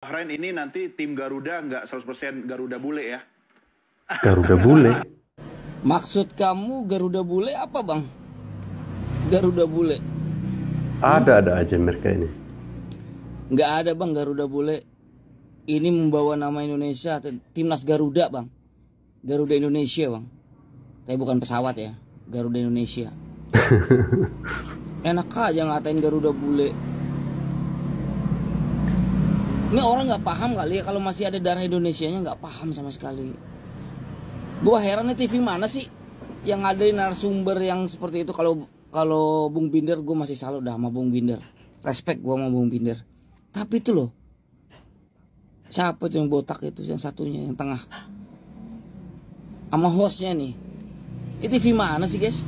Bahrain ini nanti tim Garuda nggak 100% Garuda bule ya? Garuda bule? Maksud kamu Garuda bule apa bang? Garuda bule? Ada-ada aja mereka ini. Nggak ada bang Garuda bule. Ini membawa nama Indonesia, timnas Garuda bang. Garuda Indonesia bang. Tapi bukan pesawat ya, Garuda Indonesia. Enak aja ngatain Garuda bule ini orang nggak paham kali ya kalau masih ada darah Indonesia nya nggak paham sama sekali gua heran nih TV mana sih yang ada narasumber yang seperti itu kalau kalau Bung Binder gue masih salut dah sama Bung Binder respect gue sama Bung Binder tapi itu loh siapa itu yang botak itu yang satunya yang tengah sama hostnya nih itu TV mana sih guys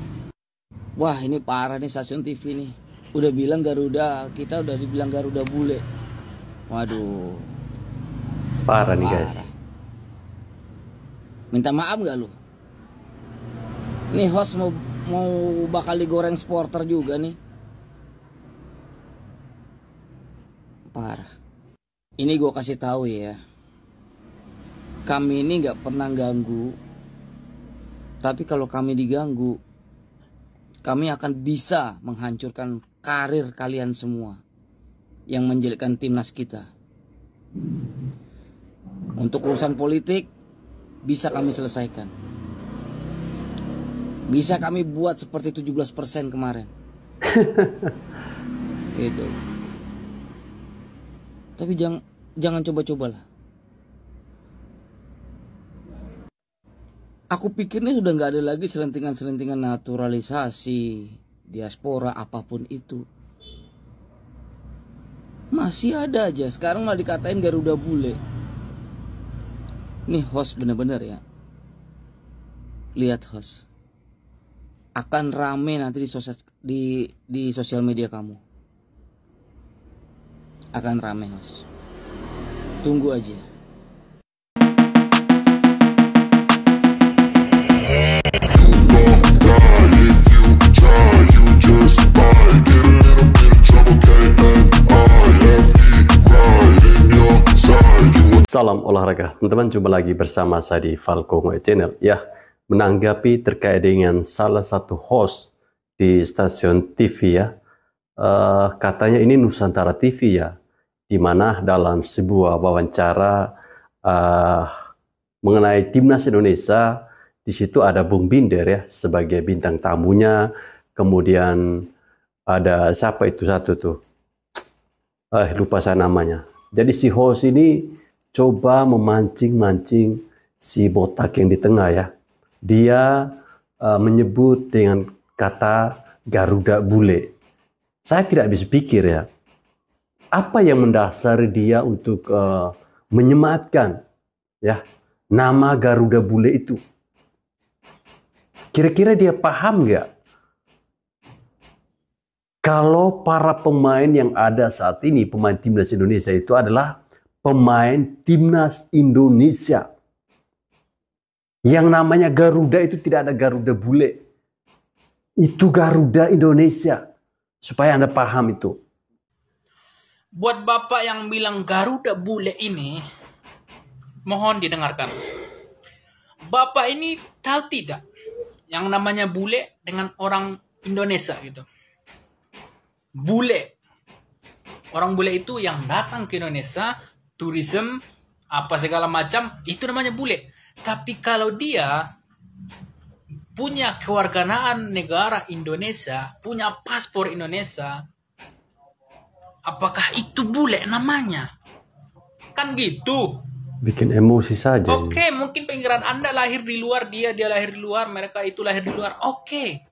wah ini parah nih stasiun TV nih udah bilang Garuda kita udah dibilang Garuda bule Waduh. Parah nih guys. Minta maaf nggak lu? Nih host mau mau bakal digoreng supporter juga nih. Parah. Ini gue kasih tahu ya. Kami ini nggak pernah ganggu. Tapi kalau kami diganggu, kami akan bisa menghancurkan karir kalian semua yang menjelekkan timnas kita. Untuk urusan politik bisa kami selesaikan. Bisa kami buat seperti 17% kemarin. itu. Tapi jangan jangan coba-cobalah. Aku pikirnya sudah nggak ada lagi selentingan-selentingan naturalisasi, diaspora, apapun itu masih ada aja sekarang malah dikatain Garuda bule nih host bener-bener ya lihat host akan rame nanti di sosial di di sosial media kamu akan rame host tunggu aja Salam olahraga, teman-teman. Jumpa lagi bersama saya di Falco Ngoy Channel. Ya, menanggapi terkait dengan salah satu host di stasiun TV ya, uh, katanya ini Nusantara TV ya, dimana dalam sebuah wawancara uh, mengenai timnas Indonesia, di situ ada Bung Binder ya sebagai bintang tamunya, kemudian ada siapa itu satu tuh, eh lupa saya namanya. Jadi si host ini coba memancing-mancing si botak yang di tengah ya. Dia uh, menyebut dengan kata Garuda Bule. Saya tidak habis pikir ya, apa yang mendasari dia untuk uh, menyematkan ya nama Garuda Bule itu? Kira-kira dia paham nggak? Kalau para pemain yang ada saat ini, pemain timnas Indonesia itu adalah pemain timnas Indonesia. Yang namanya Garuda itu tidak ada Garuda bule. Itu Garuda Indonesia. Supaya Anda paham itu. Buat Bapak yang bilang Garuda bule ini, mohon didengarkan. Bapak ini tahu tidak yang namanya bule dengan orang Indonesia gitu. Bule. Orang bule itu yang datang ke Indonesia tourism apa segala macam itu namanya bule tapi kalau dia punya kewarganaan negara Indonesia punya paspor Indonesia apakah itu bule namanya kan gitu bikin emosi saja oke okay, ya. mungkin pinggiran anda lahir di luar dia dia lahir di luar mereka itu lahir di luar oke okay.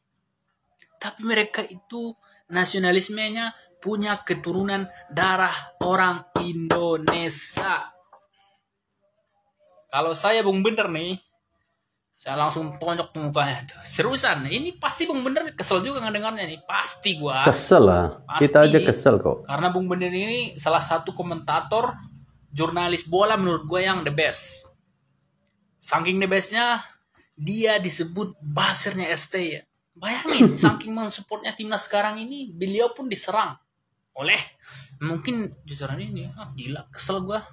tapi mereka itu nasionalismenya punya keturunan darah orang Indonesia. Kalau saya bung bener nih, saya langsung tonjok mukanya tuh. Serusan, ini pasti bung bener kesel juga ngedengarnya nih, pasti gua. Kesel lah, pasti. kita aja kesel kok. Karena bung bener ini salah satu komentator jurnalis bola menurut gua yang the best. Saking the bestnya, dia disebut basernya ST ya. Bayangin, saking mensupportnya timnas sekarang ini, beliau pun diserang oleh mungkin jujuran ini oh, gila kesel gua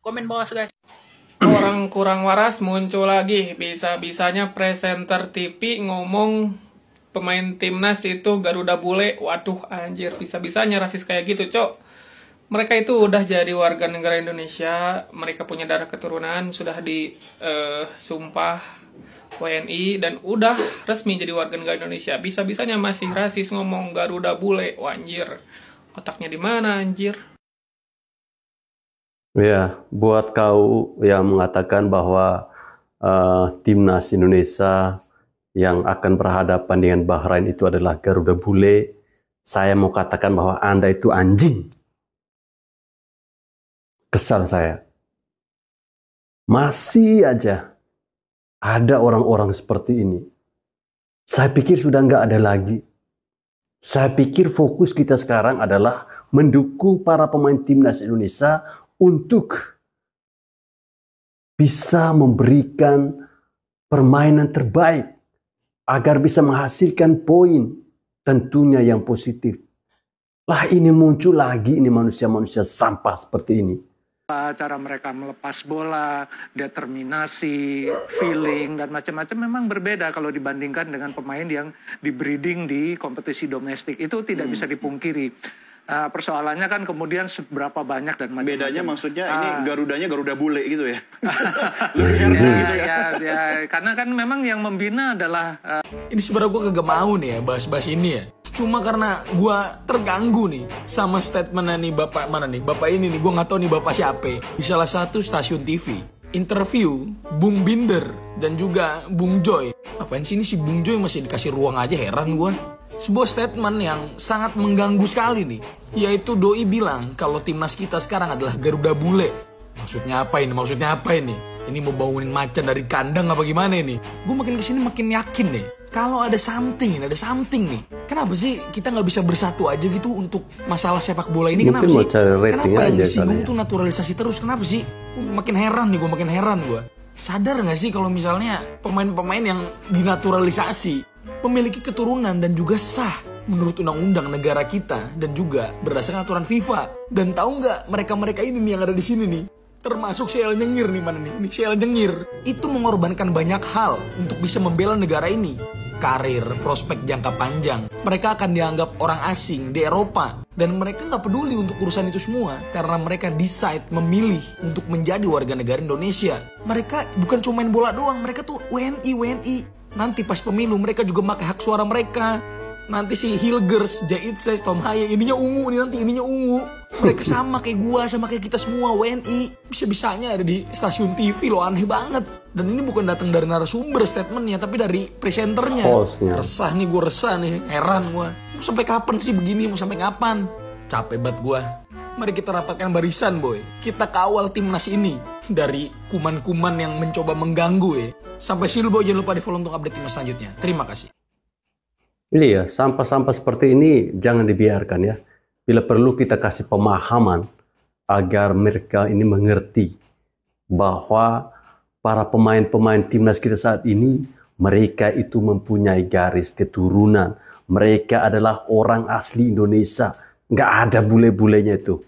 komen bawah guys orang kurang waras muncul lagi bisa-bisanya presenter TV ngomong pemain timnas itu Garuda bule waduh anjir bisa-bisanya rasis kayak gitu cok mereka itu udah jadi warga negara Indonesia mereka punya darah keturunan sudah di eh, uh, WNI dan udah resmi jadi warga negara Indonesia bisa-bisanya masih rasis ngomong Garuda bule wanjir otaknya di mana anjir ya buat kau yang mengatakan bahwa uh, timnas Indonesia yang akan berhadapan dengan Bahrain itu adalah Garuda Bule saya mau katakan bahwa anda itu anjing kesal saya masih aja ada orang-orang seperti ini saya pikir sudah nggak ada lagi saya pikir fokus kita sekarang adalah mendukung para pemain timnas Indonesia untuk bisa memberikan permainan terbaik agar bisa menghasilkan poin tentunya yang positif. Lah ini muncul lagi ini manusia-manusia sampah seperti ini cara mereka melepas bola, determinasi, feeling dan macam-macam memang berbeda kalau dibandingkan dengan pemain yang di di kompetisi domestik itu tidak hmm. bisa dipungkiri. Uh, persoalannya kan kemudian seberapa banyak dan macam bedanya maksudnya uh, ini ah. garudanya garuda bule gitu ya. ya, ya, ya karena kan memang yang membina adalah uh, ini sebenarnya gue kagak nih ya bahas-bahas ini ya cuma karena gue terganggu nih sama statementnya nih bapak mana nih bapak ini nih gue nggak tahu nih bapak siapa di salah satu stasiun TV interview Bung Binder dan juga Bung Joy apa sih ini si Bung Joy masih dikasih ruang aja heran gue sebuah statement yang sangat mengganggu sekali nih yaitu Doi bilang kalau timnas kita sekarang adalah Garuda Bule maksudnya apa ini maksudnya apa ini ini mau bangunin macan dari kandang apa gimana ini gue makin kesini makin yakin nih kalau ada something, ada something nih. Kenapa sih kita nggak bisa bersatu aja gitu untuk masalah sepak bola ini? Mungkin kenapa sih? Kenapa yang disinggung tuh naturalisasi terus? Kenapa sih? Makin heran nih gue, makin heran gue. Sadar nggak sih kalau misalnya pemain-pemain yang dinaturalisasi memiliki keturunan dan juga sah menurut undang-undang negara kita dan juga berdasarkan aturan FIFA. Dan tahu nggak mereka-mereka ini nih yang ada di sini nih termasuk Shell nyengir nih mana nih ini Shell nyengir itu mengorbankan banyak hal untuk bisa membela negara ini karir prospek jangka panjang mereka akan dianggap orang asing di Eropa dan mereka nggak peduli untuk urusan itu semua karena mereka decide memilih untuk menjadi warga negara Indonesia mereka bukan cuma main bola doang mereka tuh WNI WNI nanti pas pemilu mereka juga pakai hak suara mereka nanti si Hilgers, Jaitses, Tom Haye, ininya ungu nih nanti ininya ungu. Mereka sama kayak gua, sama kayak kita semua WNI. Bisa-bisanya ada di stasiun TV loh, aneh banget. Dan ini bukan datang dari narasumber statementnya, tapi dari presenternya. Hostnya. Resah nih, gua, resah nih, heran gua. Mau sampai kapan sih begini? Mau sampai kapan? Capek banget gua. Mari kita rapatkan barisan, boy. Kita kawal timnas ini dari kuman-kuman yang mencoba mengganggu ya. Sampai sini, boy. Jangan lupa di follow untuk update timnas selanjutnya. Terima kasih. Iya, sampah-sampah seperti ini jangan dibiarkan ya. Bila perlu kita kasih pemahaman agar mereka ini mengerti bahwa para pemain-pemain timnas kita saat ini mereka itu mempunyai garis keturunan. Mereka adalah orang asli Indonesia. Nggak ada bule-bulenya itu.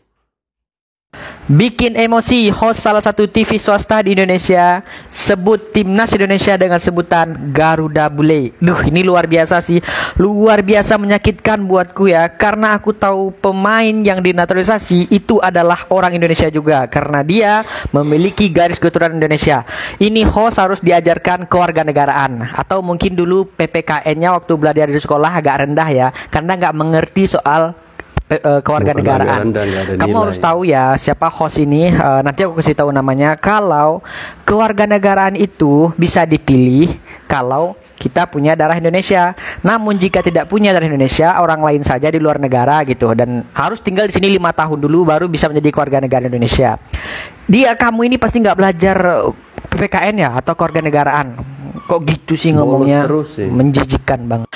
Bikin emosi host salah satu TV swasta di Indonesia sebut timnas Indonesia dengan sebutan Garuda Bule. Duh, ini luar biasa sih. Luar biasa menyakitkan buatku ya karena aku tahu pemain yang dinaturalisasi itu adalah orang Indonesia juga karena dia memiliki garis keturunan Indonesia. Ini host harus diajarkan kewarganegaraan atau mungkin dulu PPKN-nya waktu belajar di sekolah agak rendah ya karena nggak mengerti soal keluarga eh, kewarganegaraan. Kamu harus tahu ya siapa host ini. Uh, nanti aku kasih tahu namanya. Kalau kewarganegaraan itu bisa dipilih kalau kita punya darah Indonesia. Namun jika tidak punya darah Indonesia, orang lain saja di luar negara gitu dan harus tinggal di sini lima tahun dulu baru bisa menjadi keluarga negara Indonesia. Dia kamu ini pasti nggak belajar PPKN ya atau keluarga negaraan. Kok gitu sih ngomongnya? terus sih. Menjijikan banget.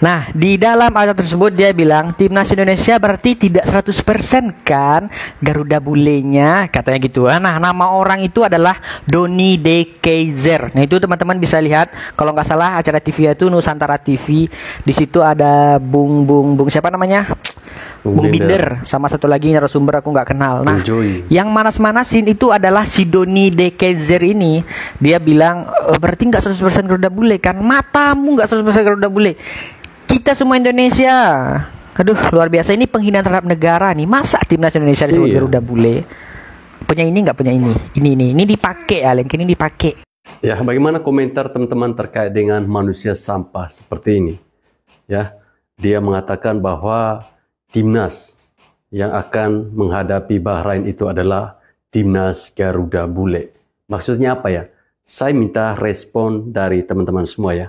Nah, di dalam ayat tersebut dia bilang timnas Indonesia berarti tidak 100% kan Garuda bulenya katanya gitu. Nah, nama orang itu adalah Doni De Kaiser. Nah, itu teman-teman bisa lihat kalau nggak salah acara TV itu Nusantara TV. Di situ ada Bung Bung Bung siapa namanya? Bung, Bung Binder sama satu lagi narasumber aku nggak kenal. Nah, Enjoy. yang manas-manasin itu adalah si Doni De Kaiser ini. Dia bilang eh, berarti nggak 100% Garuda bule kan? Matamu nggak 100% Garuda bule kita semua Indonesia. Aduh, luar biasa ini penghinaan terhadap negara nih. Masa timnas Indonesia disebut iya. Garuda Bule? Punya ini nggak punya ini? Ini ini ini dipakai ya, link ini dipakai. Ya, bagaimana komentar teman-teman terkait dengan manusia sampah seperti ini? Ya, dia mengatakan bahwa timnas yang akan menghadapi Bahrain itu adalah timnas Garuda Bule. Maksudnya apa ya? Saya minta respon dari teman-teman semua ya.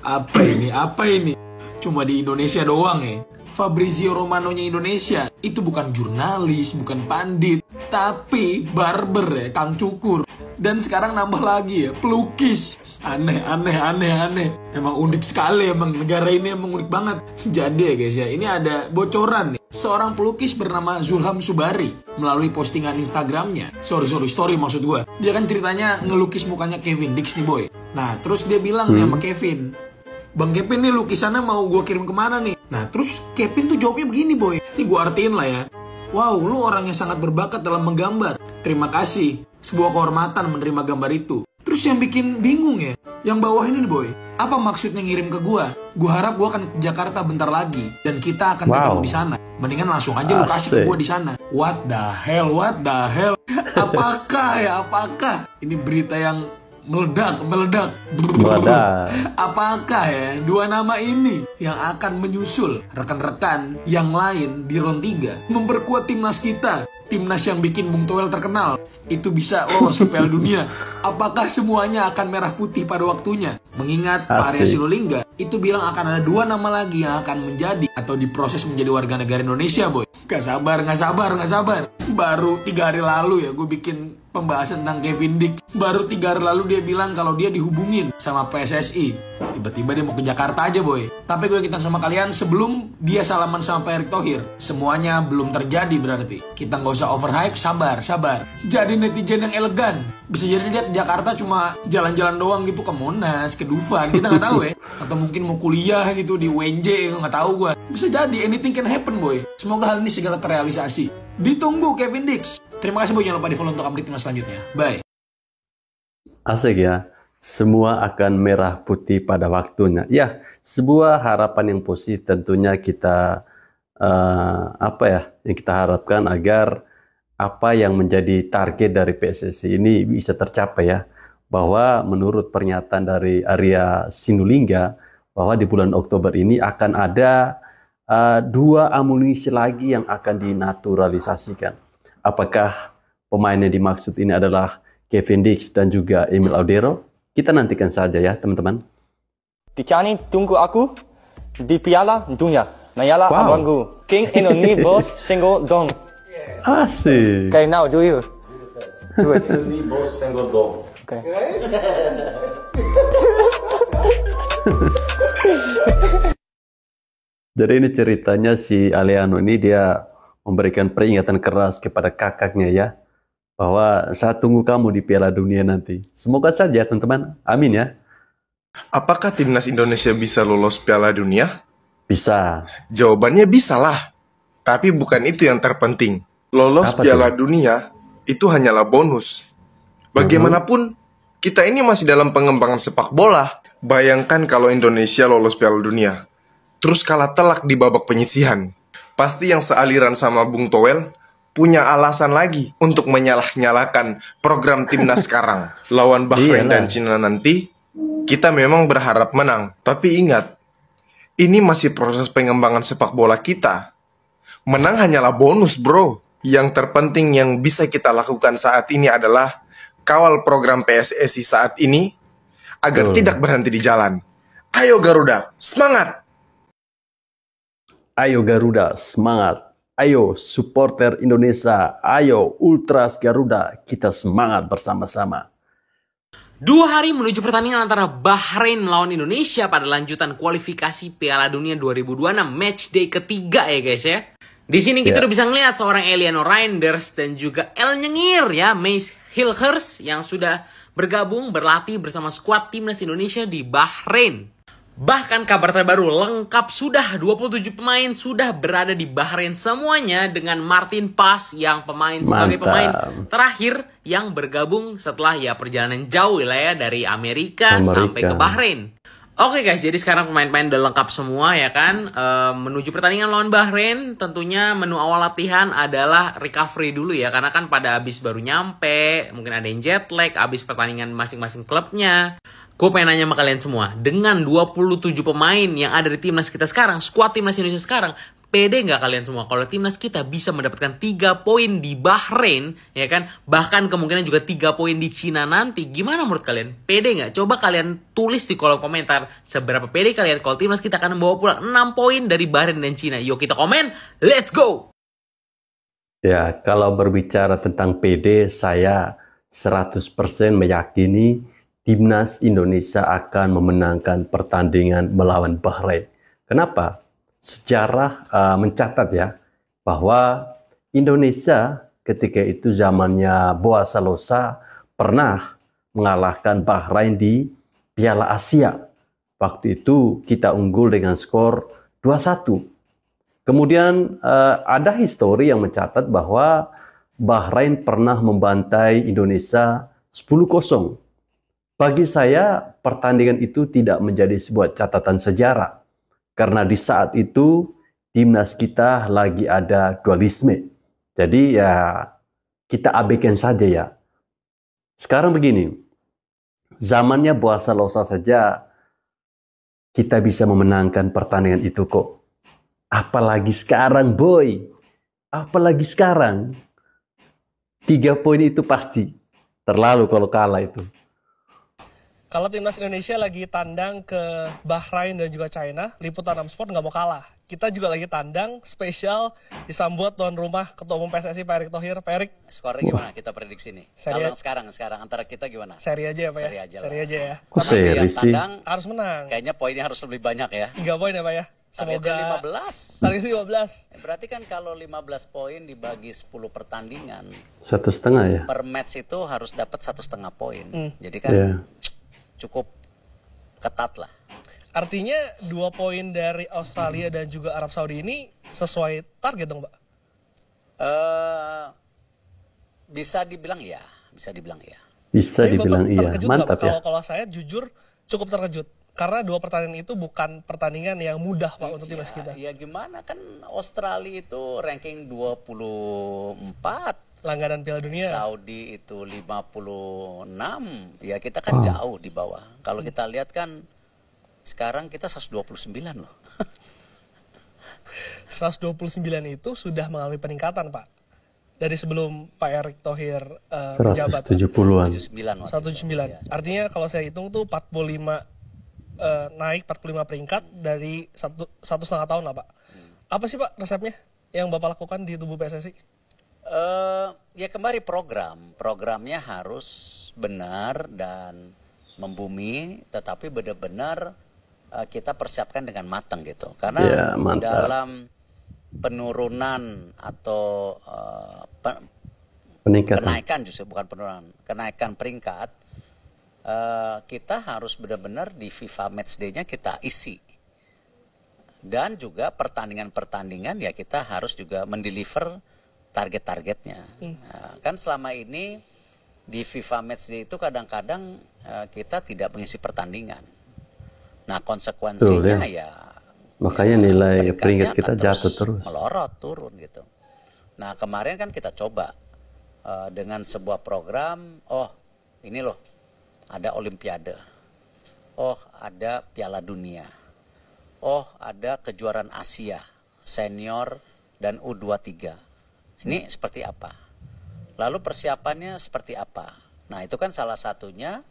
Apa ini? Apa ini? Cuma di Indonesia doang ya. Fabrizio Romano nya Indonesia itu bukan jurnalis, bukan pandit, tapi barber ya, kang cukur. Dan sekarang nambah lagi ya, pelukis. Aneh, aneh, aneh, aneh. Emang unik sekali emang negara ini emang unik banget. Jadi ya guys ya, ini ada bocoran nih. Seorang pelukis bernama Zulham Subari melalui postingan Instagramnya. Sorry, sorry, story maksud gue. Dia kan ceritanya ngelukis mukanya Kevin Dix nih boy. Nah terus dia bilang hmm. nih sama Kevin, Bang Kevin nih lukisannya mau gue kirim kemana nih? Nah terus Kevin tuh jawabnya begini boy, ini gue artiin lah ya. Wow, lu orang yang sangat berbakat dalam menggambar. Terima kasih. Sebuah kehormatan menerima gambar itu. Terus yang bikin bingung ya, yang bawah ini nih boy, apa maksudnya ngirim ke gue? Gue harap gue akan ke Jakarta bentar lagi dan kita akan wow. ketemu di sana. Mendingan langsung aja lu kasih ke gue di sana. What the hell? What the hell? Apakah ya? Apakah ini berita yang meledak, meledak. Meledak. Apakah ya dua nama ini yang akan menyusul rekan-rekan yang lain di round 3 memperkuat timnas kita? Timnas yang bikin Bung Toel terkenal itu bisa lolos ke Piala Dunia apakah semuanya akan merah putih pada waktunya? Mengingat Asik. Pak Arya Sinulinga itu bilang akan ada dua nama lagi yang akan menjadi atau diproses menjadi warga negara Indonesia, boy. Gak sabar, gak sabar, gak sabar. Baru tiga hari lalu ya gue bikin pembahasan tentang Kevin Dix. Baru tiga hari lalu dia bilang kalau dia dihubungin sama PSSI. Tiba-tiba dia mau ke Jakarta aja boy. Tapi gue kita sama kalian sebelum dia salaman sama Pak Erick Thohir. Semuanya belum terjadi berarti. Kita nggak usah overhype, sabar, sabar. Jadi netizen yang elegan bisa jadi dia Jakarta cuma jalan-jalan doang gitu ke Monas, ke Dufan, kita nggak tahu ya. Atau mungkin mau kuliah gitu di WNJ, nggak tahu gue. Bisa jadi anything can happen boy. Semoga hal ini segera terrealisasi. Ditunggu Kevin Dix. Terima kasih boy, jangan lupa di follow untuk update timnas selanjutnya. Bye. Asik ya. Semua akan merah putih pada waktunya. Ya, sebuah harapan yang positif tentunya kita uh, apa ya yang kita harapkan agar apa yang menjadi target dari PSSI ini bisa tercapai ya. Bahwa menurut pernyataan dari Arya Sinulinga bahwa di bulan Oktober ini akan ada uh, dua amunisi lagi yang akan dinaturalisasikan. Apakah pemain yang dimaksud ini adalah Kevin Dix dan juga Emil Audero? Kita nantikan saja ya teman-teman. Di Cani tunggu aku di Piala Dunia. Nayala wow. abangku. King Indonesia single dong. Ah, sí. Okay, now do you? Do it. both single Okay. Jadi ini ceritanya si Aleano ini dia memberikan peringatan keras kepada kakaknya ya bahwa saya tunggu kamu di Piala Dunia nanti. Semoga saja teman-teman. Amin ya. Apakah timnas Indonesia bisa lolos Piala Dunia? Bisa. Jawabannya bisa lah. Tapi bukan itu yang terpenting lolos Apa Piala itu? Dunia itu hanyalah bonus. Bagaimanapun kita ini masih dalam pengembangan sepak bola. Bayangkan kalau Indonesia lolos Piala Dunia, terus kalah telak di babak penyisihan. Pasti yang sealiran sama Bung Toel punya alasan lagi untuk menyalah-nyalakan program timnas sekarang. Lawan Bahrain dan Cina nanti, kita memang berharap menang. Tapi ingat, ini masih proses pengembangan sepak bola kita. Menang hanyalah bonus, bro yang terpenting yang bisa kita lakukan saat ini adalah kawal program PSSI saat ini agar oh. tidak berhenti di jalan. Ayo Garuda, semangat! Ayo Garuda, semangat! Ayo supporter Indonesia, ayo ultras Garuda, kita semangat bersama-sama. Dua hari menuju pertandingan antara Bahrain melawan Indonesia pada lanjutan kualifikasi Piala Dunia 2026 match day ketiga ya guys ya. Di sini kita yeah. udah bisa ngeliat seorang Eleanor Reinders dan juga El Nyengir ya, Mace Hillhurst yang sudah bergabung berlatih bersama skuad timnas Indonesia di Bahrain. Bahkan kabar terbaru lengkap sudah 27 pemain sudah berada di Bahrain semuanya dengan Martin Pas yang pemain Mantap. sebagai pemain terakhir yang bergabung setelah ya perjalanan jauh lah ya dari Amerika, Amerika. sampai ke Bahrain. Oke okay guys, jadi sekarang pemain-pemain udah lengkap semua ya kan. E, menuju pertandingan lawan Bahrain, tentunya menu awal latihan adalah recovery dulu ya. Karena kan pada abis baru nyampe, mungkin ada yang jet lag, abis pertandingan masing-masing klubnya. Gue pengen nanya sama kalian semua, dengan 27 pemain yang ada di timnas kita sekarang, skuad timnas Indonesia sekarang, pede nggak kalian semua kalau timnas kita bisa mendapatkan 3 poin di Bahrain, ya kan? Bahkan kemungkinan juga 3 poin di Cina nanti. Gimana menurut kalian? Pede nggak? Coba kalian tulis di kolom komentar seberapa pede kalian kalau timnas kita akan membawa pulang 6 poin dari Bahrain dan Cina. Yuk kita komen, let's go! Ya, kalau berbicara tentang PD, saya 100% meyakini timnas Indonesia akan memenangkan pertandingan melawan Bahrain. Kenapa? Sejarah uh, mencatat ya bahwa Indonesia ketika itu zamannya Boa Salosa pernah mengalahkan Bahrain di Piala Asia. Waktu itu kita unggul dengan skor 2-1. Kemudian uh, ada histori yang mencatat bahwa Bahrain pernah membantai Indonesia 10-0 bagi saya, pertandingan itu tidak menjadi sebuah catatan sejarah. Karena di saat itu, timnas kita lagi ada dualisme. Jadi ya, kita abaikan saja ya. Sekarang begini, zamannya buasa Losa saja, kita bisa memenangkan pertandingan itu kok. Apalagi sekarang, boy. Apalagi sekarang. Tiga poin itu pasti. Terlalu kalau kalah itu. Kalau timnas Indonesia lagi tandang ke Bahrain dan juga China, liputan 6 Sport nggak mau kalah. Kita juga lagi tandang spesial disambut tuan rumah Ketua Umum PSSI Pak Erick Thohir. Pak Erick. Skornya gimana kita prediksi nih? Seri... Kalau sekarang, sekarang antara kita gimana? Seri aja ya Pak ya? Seri aja, seri aja ya. Kok oh, seri sih? Tandang, harus menang. Kayaknya poinnya harus lebih banyak ya. Tiga poin ya Pak ya? Semoga Targetnya 15. lima 15. Eh, berarti kan kalau 15 poin dibagi 10 pertandingan. Satu setengah ya? Per match itu harus dapat satu setengah poin. Hmm. Jadi kan yeah cukup ketat lah. Artinya dua poin dari Australia dan juga Arab Saudi ini sesuai target dong, Pak? Uh, bisa dibilang ya, bisa dibilang ya. Bisa Tapi dibilang iya, mantap gak? ya. Kalau, saya jujur cukup terkejut karena dua pertandingan itu bukan pertandingan yang mudah Pak untuk timnas ya, kita. Ya gimana kan Australia itu ranking 24 langganan Piala Dunia? Saudi itu 56. Ya kita kan oh. jauh di bawah. Kalau kita lihat kan sekarang kita 129 loh. 129 itu sudah mengalami peningkatan, Pak. Dari sebelum Pak Erick Thohir uh, 170-an. 179. 179. Ya. Artinya kalau saya hitung tuh 45 uh, eh, naik 45 peringkat dari satu satu setengah tahun lah, Pak. Hmm. Apa sih Pak resepnya yang Bapak lakukan di tubuh PSSI? Uh, ya kembali program, programnya harus benar dan membumi, tetapi benar-benar uh, kita persiapkan dengan matang gitu. Karena yeah, dalam penurunan atau uh, pe peningkatan. kenaikan justru bukan penurunan, kenaikan peringkat uh, kita harus benar-benar di FIFA Match nya kita isi. Dan juga pertandingan-pertandingan ya kita harus juga mendeliver target-targetnya. Hmm. Nah, kan selama ini di FIFA Matchday itu kadang-kadang uh, kita tidak mengisi pertandingan. Nah konsekuensinya Betul, ya. ya makanya ya, nilai peringkat kita jatuh terus, terus. Melorot turun gitu. Nah kemarin kan kita coba uh, dengan sebuah program, oh ini loh ada Olimpiade, oh ada Piala Dunia, oh ada kejuaraan Asia senior dan U23 ini seperti apa? Lalu persiapannya seperti apa? Nah, itu kan salah satunya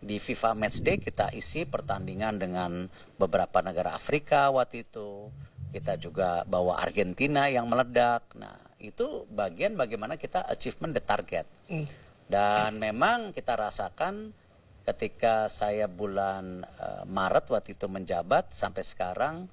di FIFA Matchday kita isi pertandingan dengan beberapa negara Afrika waktu itu. Kita juga bawa Argentina yang meledak. Nah, itu bagian bagaimana kita achievement the target. Hmm. Dan memang kita rasakan ketika saya bulan eh, Maret waktu itu menjabat sampai sekarang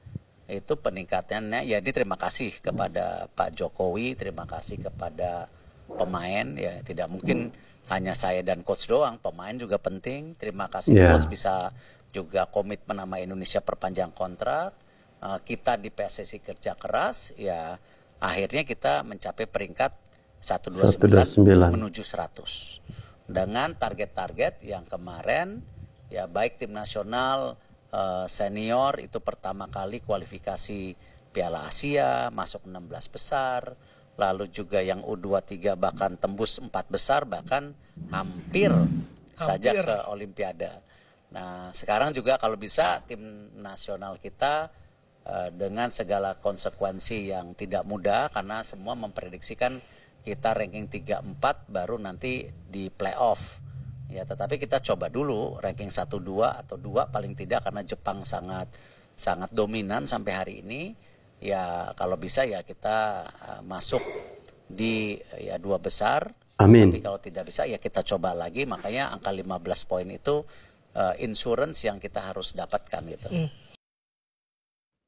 itu peningkatannya ya ini terima kasih kepada Pak Jokowi, terima kasih kepada pemain ya tidak mungkin hanya saya dan coach doang, pemain juga penting. Terima kasih yeah. coach bisa juga komit menama Indonesia perpanjang kontrak. Eh, kita di PSSI kerja keras ya akhirnya kita mencapai peringkat 129. menuju 100. Dengan target-target yang kemarin ya baik tim nasional Eh, senior itu pertama kali kualifikasi Piala Asia, masuk 16 besar, lalu juga yang U23 bahkan tembus 4 besar bahkan hampir, hampir. saja ke olimpiade. Nah, sekarang juga kalau bisa tim nasional kita uh, dengan segala konsekuensi yang tidak mudah karena semua memprediksikan kita ranking 3 4 baru nanti di playoff ya tetapi kita coba dulu ranking 1 2 atau 2 paling tidak karena Jepang sangat sangat dominan sampai hari ini ya kalau bisa ya kita eh, masuk di ya dua besar Amin. Tapi kalau tidak bisa ya kita coba lagi makanya angka 15 poin itu uh, insurance yang kita harus dapatkan gitu. Mm.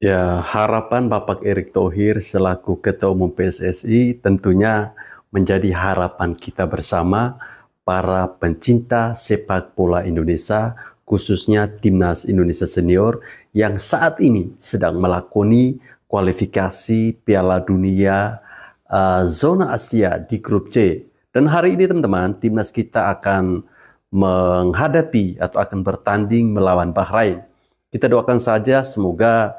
Ya, harapan Bapak Erick Thohir selaku Ketua Umum PSSI tentunya menjadi harapan kita bersama para pencinta sepak bola Indonesia, khususnya timnas Indonesia senior yang saat ini sedang melakoni kualifikasi Piala Dunia uh, Zona Asia di grup C. Dan hari ini teman-teman, timnas kita akan menghadapi atau akan bertanding melawan Bahrain. Kita doakan saja semoga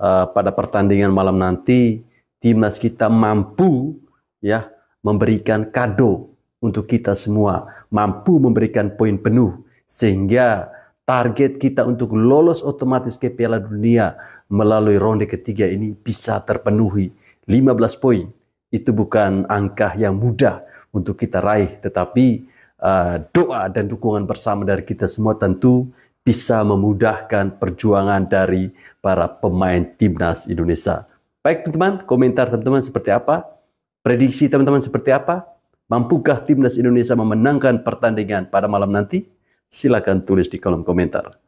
uh, pada pertandingan malam nanti timnas kita mampu ya memberikan kado untuk kita semua mampu memberikan poin penuh sehingga target kita untuk lolos otomatis ke Piala Dunia melalui ronde ketiga ini bisa terpenuhi 15 poin. Itu bukan angka yang mudah untuk kita raih tetapi uh, doa dan dukungan bersama dari kita semua tentu bisa memudahkan perjuangan dari para pemain timnas Indonesia. Baik teman-teman, komentar teman-teman seperti apa? Prediksi teman-teman seperti apa? Mampukah timnas Indonesia memenangkan pertandingan pada malam nanti? Silakan tulis di kolom komentar.